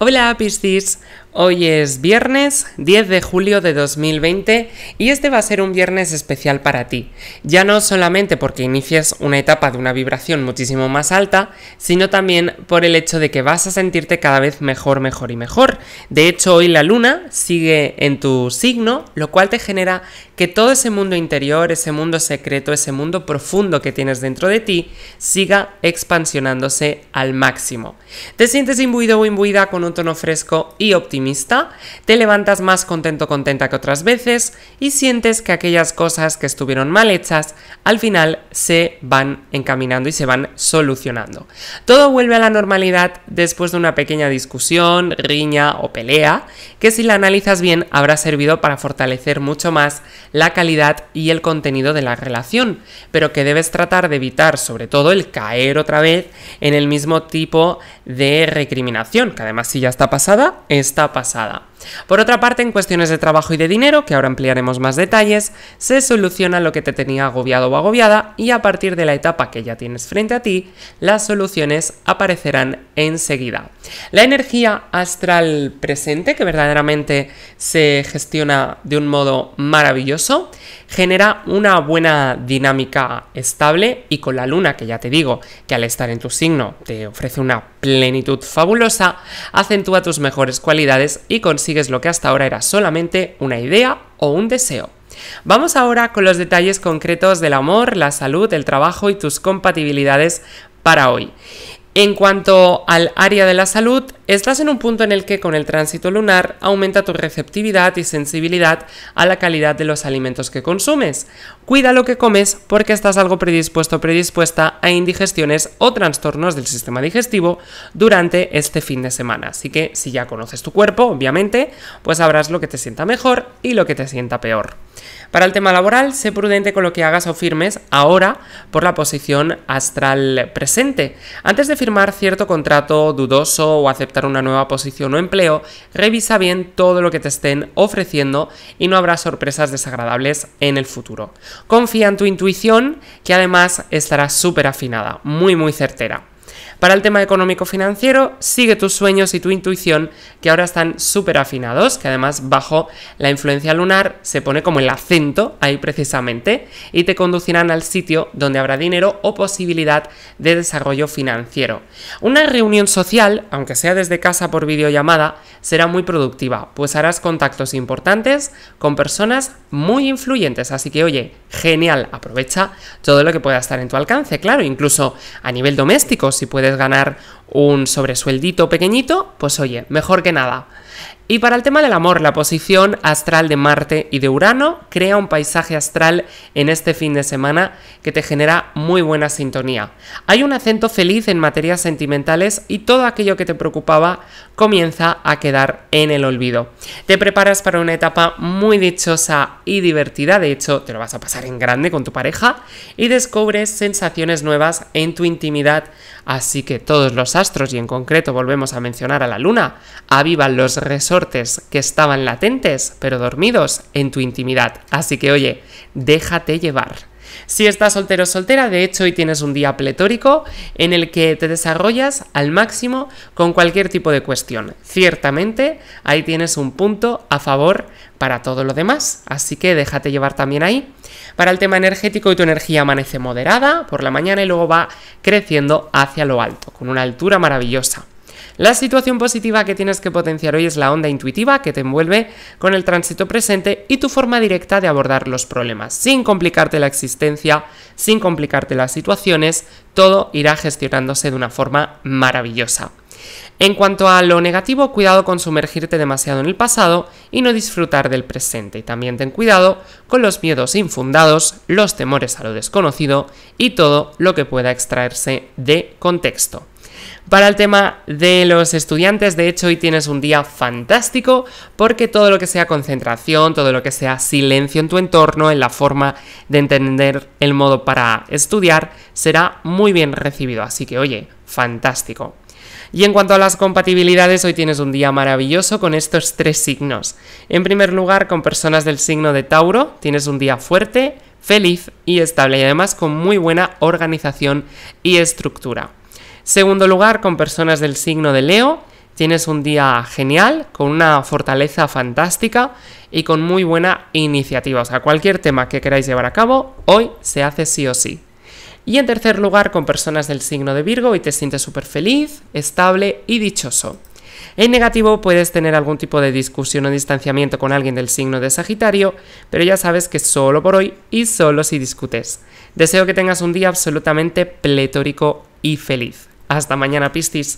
Hola Piscis, hoy es viernes 10 de julio de 2020 y este va a ser un viernes especial para ti, ya no solamente porque inicias una etapa de una vibración muchísimo más alta, sino también por el hecho de que vas a sentirte cada vez mejor, mejor y mejor. De hecho, hoy la luna sigue en tu signo, lo cual te genera que todo ese mundo interior, ese mundo secreto, ese mundo profundo que tienes dentro de ti, siga expansionándose al máximo. Te sientes imbuido o imbuida con un tono fresco y optimista, te levantas más contento contenta que otras veces y sientes que aquellas cosas que estuvieron mal hechas al final se van encaminando y se van solucionando. Todo vuelve a la normalidad después de una pequeña discusión, riña o pelea, que si la analizas bien habrá servido para fortalecer mucho más la calidad y el contenido de la relación, pero que debes tratar de evitar sobre todo el caer otra vez en el mismo tipo de recriminación, que además ya está pasada, está pasada. Por otra parte, en cuestiones de trabajo y de dinero, que ahora ampliaremos más detalles, se soluciona lo que te tenía agobiado o agobiada y a partir de la etapa que ya tienes frente a ti, las soluciones aparecerán enseguida. La energía astral presente, que verdaderamente se gestiona de un modo maravilloso, genera una buena dinámica estable y con la luna, que ya te digo, que al estar en tu signo te ofrece una plenitud fabulosa, acentúa tus mejores cualidades y consigue sigues lo que hasta ahora era solamente una idea o un deseo. Vamos ahora con los detalles concretos del amor, la salud, el trabajo y tus compatibilidades para hoy. En cuanto al área de la salud, Estás en un punto en el que con el tránsito lunar aumenta tu receptividad y sensibilidad a la calidad de los alimentos que consumes. Cuida lo que comes porque estás algo predispuesto o predispuesta a indigestiones o trastornos del sistema digestivo durante este fin de semana. Así que si ya conoces tu cuerpo, obviamente, pues sabrás lo que te sienta mejor y lo que te sienta peor. Para el tema laboral, sé prudente con lo que hagas o firmes ahora por la posición astral presente. Antes de firmar cierto contrato dudoso o aceptar una nueva posición o empleo, revisa bien todo lo que te estén ofreciendo y no habrá sorpresas desagradables en el futuro. Confía en tu intuición, que además estará súper afinada, muy muy certera. Para el tema económico-financiero, sigue tus sueños y tu intuición, que ahora están súper afinados, que además bajo la influencia lunar se pone como el acento ahí precisamente, y te conducirán al sitio donde habrá dinero o posibilidad de desarrollo financiero. Una reunión social, aunque sea desde casa por videollamada, será muy productiva, pues harás contactos importantes con personas muy influyentes, así que oye, genial, aprovecha todo lo que pueda estar en tu alcance, claro, incluso a nivel doméstico, si puedes ganar un sobresueldito pequeñito, pues oye, mejor que nada. Y para el tema del amor, la posición astral de Marte y de Urano crea un paisaje astral en este fin de semana que te genera muy buena sintonía. Hay un acento feliz en materias sentimentales y todo aquello que te preocupaba comienza a quedar en el olvido. Te preparas para una etapa muy dichosa y divertida, de hecho te lo vas a pasar en grande con tu pareja y descubres sensaciones nuevas en tu intimidad, así que todos los astros y en concreto volvemos a mencionar a la luna, avivan los resortes que estaban latentes, pero dormidos, en tu intimidad. Así que oye, déjate llevar. Si estás soltero o soltera, de hecho hoy tienes un día pletórico en el que te desarrollas al máximo con cualquier tipo de cuestión. Ciertamente, ahí tienes un punto a favor para todo lo demás, así que déjate llevar también ahí. Para el tema energético, y tu energía amanece moderada por la mañana y luego va creciendo hacia lo alto, con una altura maravillosa. La situación positiva que tienes que potenciar hoy es la onda intuitiva que te envuelve con el tránsito presente y tu forma directa de abordar los problemas, sin complicarte la existencia, sin complicarte las situaciones, todo irá gestionándose de una forma maravillosa. En cuanto a lo negativo, cuidado con sumergirte demasiado en el pasado y no disfrutar del presente. Y también ten cuidado con los miedos infundados, los temores a lo desconocido y todo lo que pueda extraerse de contexto para el tema de los estudiantes. De hecho, hoy tienes un día fantástico porque todo lo que sea concentración, todo lo que sea silencio en tu entorno, en la forma de entender el modo para estudiar, será muy bien recibido. Así que, oye, fantástico. Y en cuanto a las compatibilidades, hoy tienes un día maravilloso con estos tres signos. En primer lugar, con personas del signo de Tauro, tienes un día fuerte, feliz y estable y además con muy buena organización y estructura. Segundo lugar, con personas del signo de Leo, tienes un día genial, con una fortaleza fantástica y con muy buena iniciativa. O sea, cualquier tema que queráis llevar a cabo, hoy se hace sí o sí. Y en tercer lugar, con personas del signo de Virgo y te sientes súper feliz, estable y dichoso. En negativo puedes tener algún tipo de discusión o distanciamiento con alguien del signo de Sagitario, pero ya sabes que solo por hoy y solo si discutes. Deseo que tengas un día absolutamente pletórico y feliz. Hasta mañana, pistis!